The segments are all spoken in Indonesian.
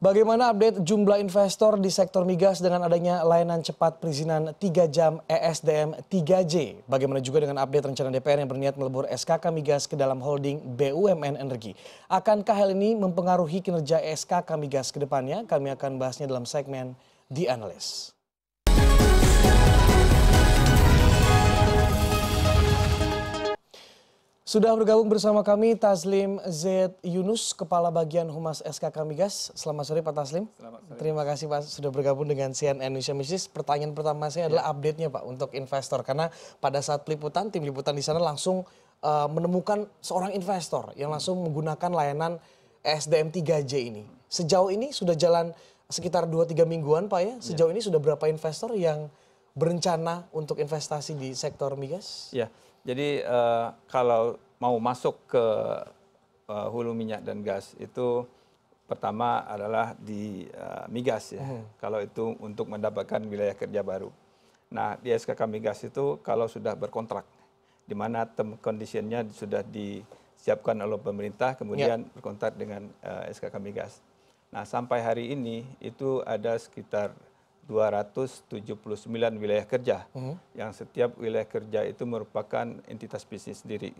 Bagaimana update jumlah investor di sektor migas dengan adanya layanan cepat perizinan 3 jam ESDM 3J? Bagaimana juga dengan update rencana DPR yang berniat melebur SKK migas ke dalam holding BUMN Energi? Akankah hal ini mempengaruhi kinerja SKK migas ke depannya? Kami akan bahasnya dalam segmen The Analyst. Sudah bergabung bersama kami Taslim Z Yunus, Kepala Bagian Humas SKK Migas. Selamat sore Pak Taslim. Selamat sore. Terima kasih Pak sudah bergabung dengan CNN Indonesia Misis. Pertanyaan pertama saya adalah ya. update-nya Pak untuk investor. Karena pada saat peliputan, tim liputan di sana langsung uh, menemukan seorang investor yang langsung menggunakan layanan SDM 3J ini. Sejauh ini sudah jalan sekitar 2-3 mingguan Pak ya. ya. Sejauh ya. ini sudah berapa investor yang berencana untuk investasi di sektor migas? Ya jadi eh, kalau mau masuk ke eh, hulu minyak dan gas itu pertama adalah di eh, migas ya hmm. kalau itu untuk mendapatkan wilayah kerja baru nah di skk migas itu kalau sudah berkontrak di mana term conditionnya sudah disiapkan oleh pemerintah kemudian ya. berkontrak dengan skk migas nah sampai hari ini itu ada sekitar 279 wilayah kerja hmm. yang setiap wilayah kerja itu merupakan entitas bisnis sendiri.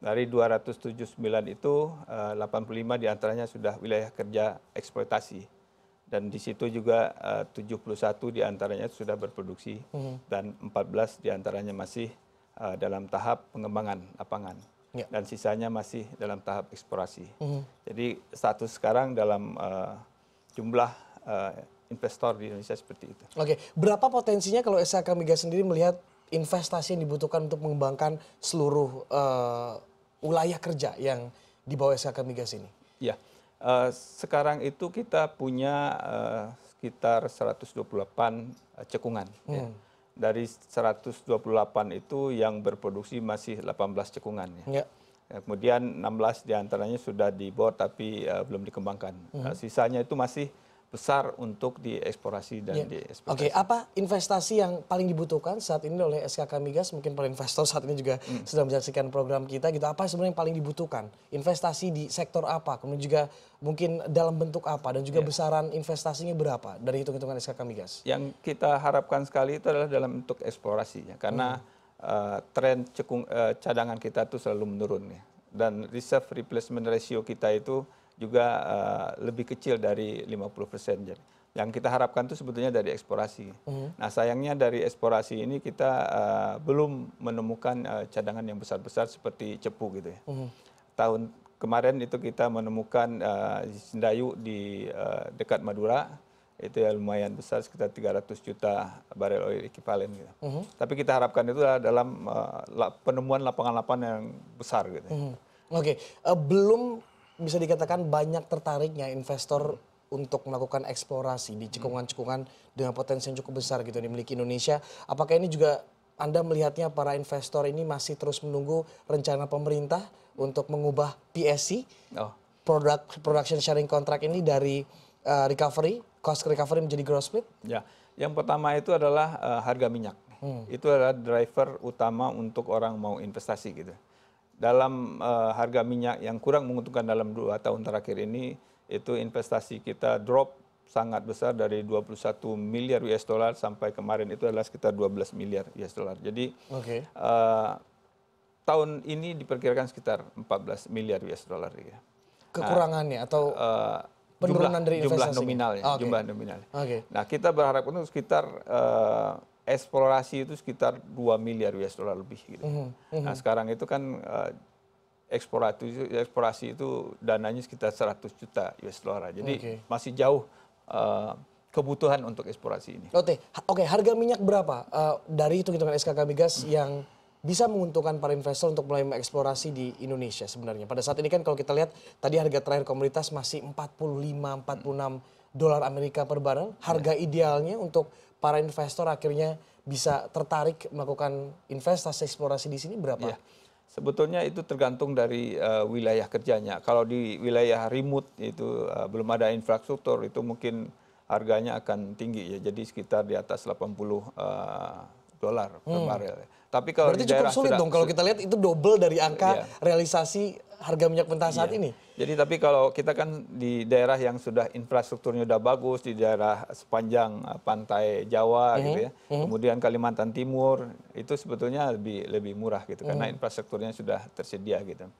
Dari 279 itu 85 eh, diantaranya sudah wilayah kerja eksploitasi dan di situ juga 71 eh, diantaranya sudah berproduksi hmm. dan 14 diantaranya masih eh, dalam tahap pengembangan lapangan. Ya. Dan sisanya masih dalam tahap eksplorasi. Hmm. Jadi status sekarang dalam jumlah investor di Indonesia seperti itu. Oke, berapa potensinya kalau SHK Migas sendiri melihat investasi yang dibutuhkan untuk mengembangkan seluruh uh, wilayah kerja yang di bawah SHK Migas ini? Ya, uh, eh, sekarang itu kita punya uh, sekitar 128 cekungan. Ya. Hmm. Ya. Dari 128 itu yang berproduksi masih 18 cekungan. Ya. Ya. Kemudian 16 diantaranya sudah dibor tapi uh, belum dikembangkan. Hmm. Uh, sisanya itu masih besar untuk dieksplorasi dan yeah. dieksplorasi. Oke, okay. apa investasi yang paling dibutuhkan saat ini oleh SKK Migas? Mungkin para investor saat ini juga hmm. sedang menyaksikan program kita gitu. Apa sebenarnya yang paling dibutuhkan? Investasi di sektor apa? Kemudian juga mungkin dalam bentuk apa dan juga yeah. besaran investasinya berapa dari hitung-hitungan SKK Migas? Yang kita harapkan sekali itu adalah dalam bentuk eksplorasi Karena hmm. uh, eh, tren cekung, uh, cadangan kita itu selalu menurun ya. Dan reserve replacement ratio kita itu juga eh, lebih kecil dari 50%. Jadi yang kita harapkan itu sebetulnya dari eksplorasi. Mm. Nah sayangnya dari eksplorasi ini kita uh, belum menemukan uh, cadangan yang besar-besar seperti cepu gitu ya. Mm. Tahun kemarin itu kita menemukan uh, Sindayu di uh, dekat Madura itu ya lumayan besar sekitar 300 juta barel oil ekivalen. gitu. Mm Tapi kita harapkan itu adalah dalam uh, penemuan lapangan-lapangan yang besar gitu. Mm Oke, okay. uh, belum bisa dikatakan banyak tertariknya investor untuk melakukan eksplorasi di cekungan-cekungan dengan potensi yang cukup besar gitu dimiliki Indonesia. Apakah ini juga Anda melihatnya para investor ini masih terus menunggu rencana pemerintah untuk mengubah PSC, oh. product production sharing contract ini dari uh, recovery, cost recovery menjadi gross split? Ya, yang pertama itu adalah uh, harga minyak. Hmm. Itu adalah driver utama untuk orang mau investasi gitu dalam eh, harga minyak yang kurang menguntungkan dalam dua tahun terakhir ini itu investasi kita drop sangat besar dari 21 miliar US dollar sampai kemarin itu adalah sekitar 12 miliar US dollar. Jadi okay. uh, eh, tahun ini diperkirakan sekitar 14 miliar US dollar ya. Kekurangannya nah, atau uh, penurunan jumlah, dari investasi? Jumlah nominalnya, oh, okay. jumlah nominalnya. Okay. Nah, kita berharap untuk sekitar uh, eksplorasi itu sekitar 2 miliar US dollar lebih gitu. Mm -hmm. Nah, sekarang itu kan uh, eksplorasi eksplorasi itu dananya sekitar 100 juta US dollar. Jadi okay. masih jauh uh, kebutuhan untuk eksplorasi ini. Oke, oke, harga minyak berapa uh, dari hitung-hitungan SKK Migas hmm. yang bisa menguntungkan para investor untuk mulai mengeksplorasi di Indonesia sebenarnya. Pada saat ini kan kalau kita lihat tadi harga terakhir komoditas masih 45 46 dolar Amerika per barrel. Harga ya. idealnya untuk para investor akhirnya bisa tertarik melakukan investasi eksplorasi di sini berapa? Ya. Sebetulnya itu tergantung dari uh, wilayah kerjanya. Kalau di wilayah remote itu uh, belum ada infrastruktur itu mungkin harganya akan tinggi ya. Jadi sekitar di atas 80 uh, dolar per hmm. barel. Ya. Tapi kalau Berarti cukup sulit sudah, dong kalau kita lihat itu double dari angka yeah. realisasi harga minyak mentah saat iya. ini. Jadi tapi kalau kita kan di daerah yang sudah infrastrukturnya sudah bagus di daerah sepanjang eh, pantai Jawa mm -hmm. gitu ya. Mm -hmm. Kemudian Kalimantan Timur itu sebetulnya lebih lebih murah gitu mm -hmm. karena infrastrukturnya sudah tersedia gitu.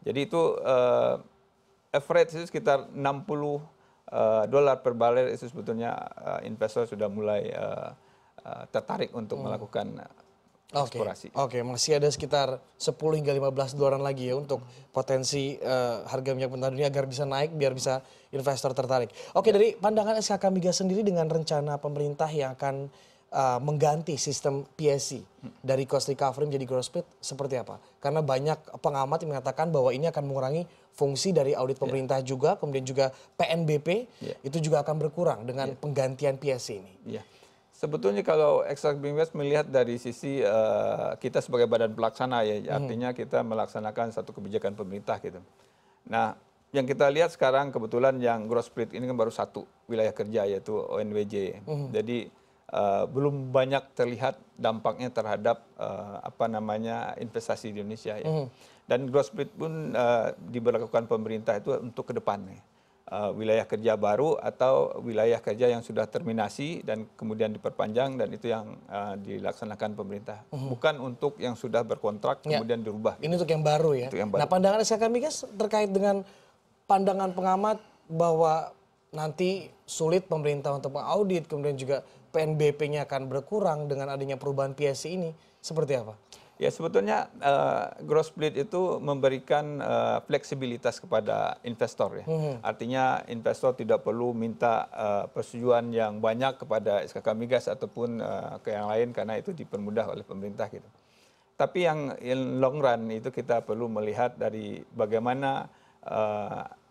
Jadi itu uh, average itu sekitar 60 uh, eh, dolar per barel itu sebetulnya uh, investor sudah mulai uh, Eh, tertarik untuk hmm. melakukan eh, eksplorasi. Oke, okay. okay. masih ada sekitar 10 hingga 15 dolaran lagi ya untuk potensi uh, harga minyak mentah dunia agar bisa naik biar bisa investor tertarik. Oke, okay, ya. dari pandangan SKK Migas sendiri dengan rencana pemerintah yang akan uh, mengganti sistem PSC hmm. dari cost recovery menjadi gross split seperti apa? Karena banyak pengamat yang mengatakan bahwa ini akan mengurangi fungsi dari audit ya. pemerintah yeah. juga, kemudian juga PNBP yeah. itu juga akan berkurang dengan yeah. penggantian PSC ini. Yeah sebetulnya kalau extra West melihat dari sisi uh, kita sebagai badan pelaksana ya, hmm. artinya kita melaksanakan satu kebijakan pemerintah gitu. Nah, yang kita lihat sekarang kebetulan yang gross split ini kan baru satu wilayah kerja yaitu ONWJ. Hmm. Jadi uh, belum banyak terlihat dampaknya terhadap uh, apa namanya investasi di Indonesia ya. Hmm. Dan gross split pun uh, diberlakukan pemerintah itu untuk ke depannya uh, wilayah kerja baru atau wilayah kerja yang sudah terminasi dan kemudian diperpanjang dan itu yang uh, dilaksanakan pemerintah. uh-huh. Bukan untuk yang sudah berkontrak ya. kemudian dirubah. Gitu. Ini untuk yang baru ya. yang baru. Nah, pandangan saya kami guys terkait dengan pandangan pengamat bahwa nanti sulit pemerintah untuk mengaudit kemudian juga PNBP-nya akan berkurang dengan adanya perubahan PSC ini seperti apa? ya sebetulnya eh, gross split itu memberikan eh, fleksibilitas kepada investor ya hmm. artinya investor tidak perlu minta eh, persetujuan yang banyak kepada skk migas ataupun ke yang lain karena itu dipermudah oleh pemerintah gitu tapi yang long run itu kita perlu melihat dari bagaimana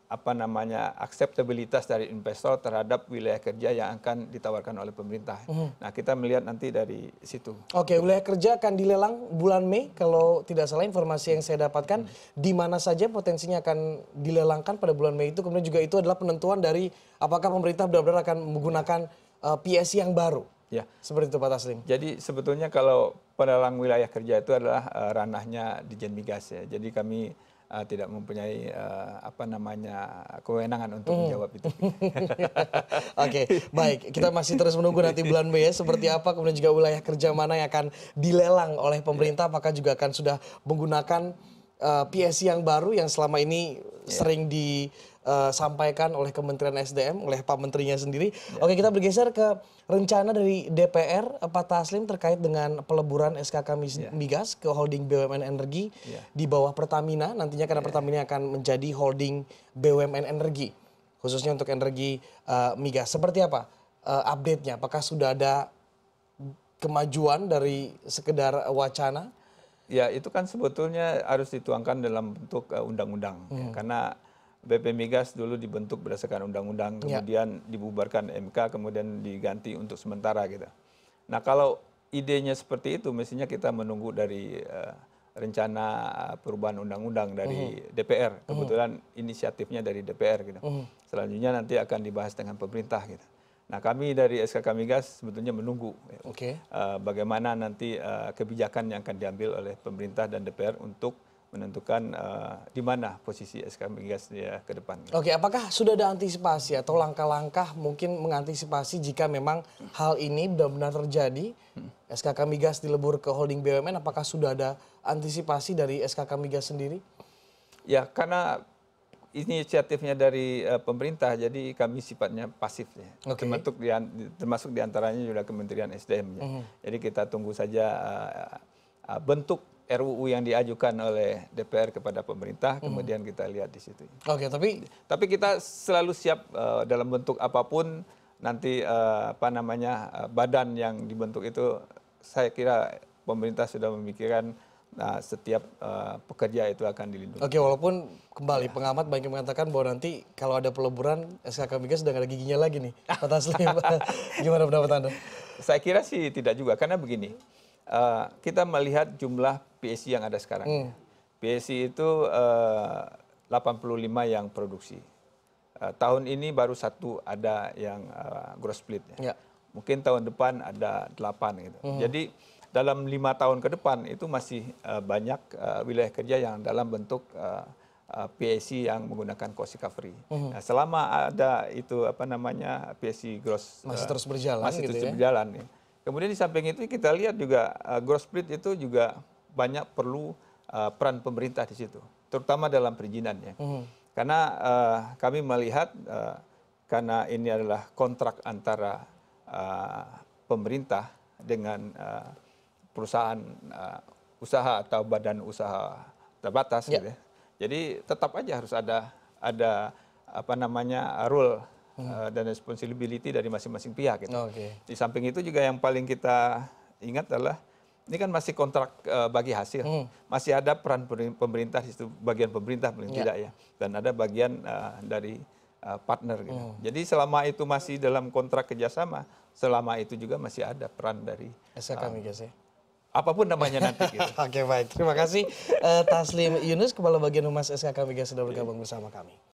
apa namanya akseptabilitas dari investor terhadap wilayah kerja yang akan ditawarkan oleh pemerintah. Mm. Nah kita melihat nanti dari situ. Oke okay, wilayah kerja akan dilelang bulan Mei kalau tidak salah informasi yang saya dapatkan. Mm. Di mana saja potensinya akan dilelangkan pada bulan Mei itu kemudian juga itu adalah penentuan dari apakah pemerintah benar-benar akan menggunakan uh, eh, PSI yang baru. Ya. Seperti itu Pak Taslim. Jadi sebetulnya kalau penelang wilayah kerja itu adalah uh, ranahnya Dijen Migas ya. Jadi kami Eh, tidak mempunyai eh, apa namanya kewenangan untuk hmm. menjawab itu. Oke, baik. Kita masih terus menunggu nanti bulan Mei ya, seperti apa kemudian juga wilayah kerja mana yang akan dilelang oleh pemerintah iya. apakah juga akan sudah menggunakan uh, eh, PSC yang baru yang selama ini yeah. sering di Eh, sampaikan oleh Kementerian SDM oleh Pak Menterinya sendiri. Ya. Oke, kita bergeser ke rencana dari DPR eh, Pak Taslim terkait dengan peleburan SKK ya. migas ya. ke holding BUMN Energi ya. di bawah Pertamina nantinya karena ya. Pertamina akan menjadi holding BUMN Energi khususnya untuk energi uh, migas. Seperti apa uh, update-nya? Apakah sudah ada kemajuan dari sekedar wacana? Ya, itu kan sebetulnya harus dituangkan dalam bentuk undang-undang uh, hmm. ya, karena BP Migas dulu dibentuk berdasarkan undang-undang, ya. kemudian ya. dibubarkan MK, kemudian diganti untuk sementara gitu. Nah kalau idenya seperti itu, mestinya kita menunggu dari uh, rencana eh, perubahan undang-undang dari -huh. Mhm. DPR. Mhm. Kebetulan -huh. inisiatifnya dari DPR gitu. -huh. Mhm. Selanjutnya nanti akan dibahas dengan pemerintah gitu. Nah kami dari SKK Migas sebetulnya menunggu ya. okay. uh, eh, bagaimana nanti uh, kebijakan yang akan diambil oleh pemerintah dan DPR untuk menentukan uh, di mana posisi SK migas ya ke depan. Oke, apakah sudah ada antisipasi atau langkah-langkah mungkin mengantisipasi jika memang hal ini benar-benar terjadi? Hmm. SKK migas dilebur ke holding BUMN, apakah sudah ada antisipasi dari SKK migas sendiri? Ya, karena ini inisiatifnya dari uh, pemerintah, jadi kami sifatnya pasif ya. Okay. Termasuk di termasuk diantaranya juga Kementerian SDM ya. -hmm. Jadi kita tunggu saja uh, bentuk RUU yang diajukan oleh DPR kepada pemerintah, hmm. kemudian kita lihat di situ. Oke, okay, tapi tapi kita selalu siap uh, dalam bentuk apapun nanti uh, apa namanya uh, badan yang dibentuk itu, saya kira pemerintah sudah memikirkan nah, setiap uh, pekerja itu akan dilindungi. Oke, walaupun kembali ya. pengamat banyak mengatakan bahwa nanti kalau ada peleburan SKK Migas sudah ada giginya lagi nih, Pak Taslim. Gimana pendapat Anda? Saya kira sih tidak juga, karena begini, uh, kita melihat jumlah PSC yang ada sekarang. Hmm. PSC itu eh, uh, 85 yang produksi. Uh, tahun ini baru satu ada yang uh, eh, growth split. Ya. Yeah. Mungkin tahun depan ada 8 gitu. Hmm. Jadi dalam lima tahun ke depan itu masih uh, banyak uh, wilayah kerja yang dalam bentuk uh, PSC yang menggunakan cost recovery. hmm Nah, selama ada itu apa namanya PSC gross masih uh, terus berjalan, masih gitu terus ya? berjalan. Ya. Kemudian di samping itu kita lihat juga uh, gross split itu juga banyak perlu eh, peran pemerintah di situ terutama dalam perizinannya mhm. karena eh, kami melihat eh, karena ini adalah kontrak antara pemerintah dengan perusahaan usaha atau badan usaha terbatas yeah. gitu ya. jadi tetap aja harus ada ada apa namanya rule hmm. dan responsibility dari masing-masing pihak gitu. Okay. Di samping itu juga yang paling kita ingat adalah ini kan masih kontrak eh, bagi hasil, hmm. masih ada peran pemerintah di situ, bagian pemerintah paling ya. tidak ya, dan ada bagian eh, dari eh, partner. Gitu. Hmm. Jadi selama itu masih dalam kontrak kerjasama, selama itu juga masih ada peran dari. SKK Migas ya apapun namanya nanti. Gitu. Oke baik, terima kasih uh, Taslim Yunus, Kepala Bagian Humas SKK Migas sudah bergabung bersama kami.